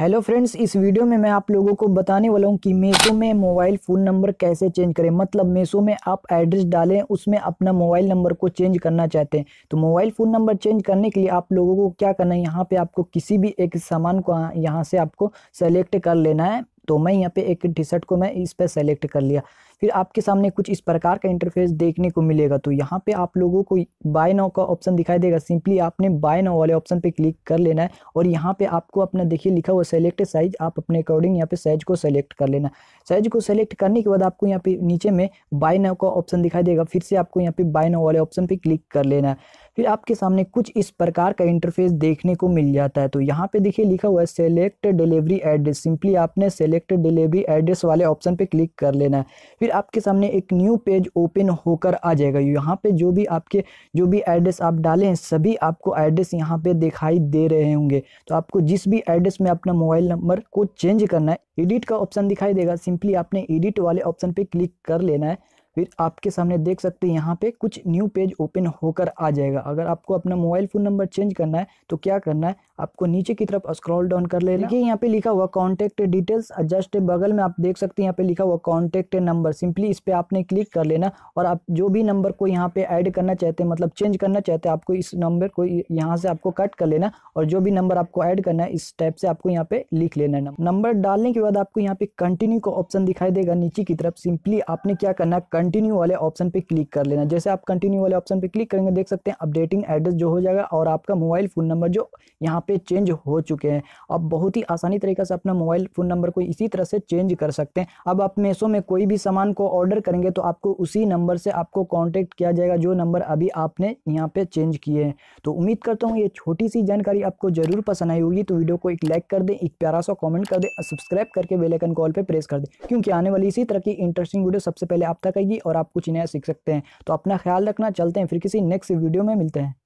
hello friends इस video में मैं आप लोगों को बताने वाला हूँ कि मेसो में मोबाइल फ़ोन नंबर कैसे चेंज करें मतलब मेसो में आप एड्रेस डालें उसमें अपना मोबाइल नंबर को चेंज करना चाहते हैं तो मोबाइल फ़ोन नंबर चेंज करने के लिए आप लोगों को क्या करना है यहाँ पे आपको किसी भी एक सामान को यहाँ से आपको सेलेक्ट कर लेना है तो मैं यहाँ पे एक टी शर्ट को मैं इस पर सेलेक्ट कर लिया फिर आपके सामने कुछ इस प्रकार का इंटरफेस देखने को मिलेगा तो यहाँ पे आप लोगों को बाय नाउ का ऑप्शन दिखाई देगा सिंपली आपने बाय नाउ वाले ऑप्शन पे क्लिक कर लेना है और यहाँ पे आपको अपना देखिए लिखा हुआ सेलेक्ट साइज आप अपने अकॉर्डिंग यहाँ पे साइज को सेलेक्ट कर लेना साइज को सेलेक्ट करने के बाद आपको यहाँ पे नीचे में बाय नाउ का ऑप्शन दिखाई देगा फिर से आपको यहाँ पे बाय नाउ वाले ऑप्शन पर क्लिक कर लेना है फिर आपके सामने कुछ इस प्रकार का इंटरफेस देखने को मिल जाता है तो यहाँ पे देखिए लिखा हुआ है सेलेक्ट डिलीवरी एड्रेस सिंपली आपने सेलेक्ट डिलीवरी एड्रेस वाले ऑप्शन पे क्लिक कर लेना है फिर आपके सामने एक न्यू पेज ओपन होकर आ जाएगा यहाँ पे जो भी आपके जो भी एड्रेस आप डाले हैं सभी आपको एड्रेस यहाँ पे दिखाई दे रहे होंगे तो आपको जिस भी एड्रेस में अपना मोबाइल नंबर को चेंज करना है एडिट का ऑप्शन दिखाई देगा सिंपली आपने एडिट वाले ऑप्शन पे क्लिक कर लेना है फिर आपके सामने देख सकते हैं यहाँ पे कुछ न्यू पेज ओपन होकर आ जाएगा अगर आपको अपना मोबाइल फ़ोन नंबर चेंज करना है तो क्या करना है आपको नीचे की तरफ स्क्रॉल डाउन कर लेना देखिए यहाँ पे लिखा हुआ कॉन्टेक्ट डिटेल्स जस्ट बगल में आप देख सकते हैं यहाँ पे लिखा हुआ कॉन्टेक्ट नंबर सिंपली इस पर आपने क्लिक कर लेना और आप जो भी नंबर को यहाँ पे ऐड करना चाहते हैं मतलब चेंज करना चाहते हैं आपको इस नंबर को यहाँ से आपको कट कर लेना और जो भी नंबर आपको ऐड करना है इस टाइप से आपको यहाँ पे लिख लेना नंबर डालने के बाद आपको यहाँ पे कंटिन्यू का ऑप्शन दिखाई देगा नीचे की तरफ सिंपली आपने क्या करना है कंटिन्यू वाले ऑप्शन पे क्लिक कर लेना जैसे आप कंटिन्यू वाले ऑप्शन पे क्लिक करेंगे देख सकते हैं अपडेटिंग एड्रेस जो हो जाएगा और आपका मोबाइल फ़ोन नंबर जो यहाँ पे चेंज हो चुके हैं अब बहुत ही आसानी तरीके से अपना मोबाइल फ़ोन नंबर को इसी तरह से चेंज कर सकते हैं अब आप मेसो में कोई भी सामान को ऑर्डर करेंगे तो आपको उसी नंबर से आपको कॉन्टैक्ट किया जाएगा जो नंबर अभी आपने यहाँ पर चेंज किए हैं तो उम्मीद करता हूँ ये छोटी सी जानकारी आपको ज़रूर पसंद आई होगी तो वीडियो को एक लाइक कर दें एक प्यारा सा कॉमेंट कर दें सब्सक्राइब करके बेलाइकन कॉल पर प्रेस कर दें क्योंकि आने वाली इसी तरह की इंटरेस्टिंग वीडियो सबसे पहले आप तक आएगी मिलेगी और आप कुछ नया सीख सकते हैं तो अपना ख्याल रखना चलते हैं फिर किसी नेक्स्ट वीडियो में मिलते हैं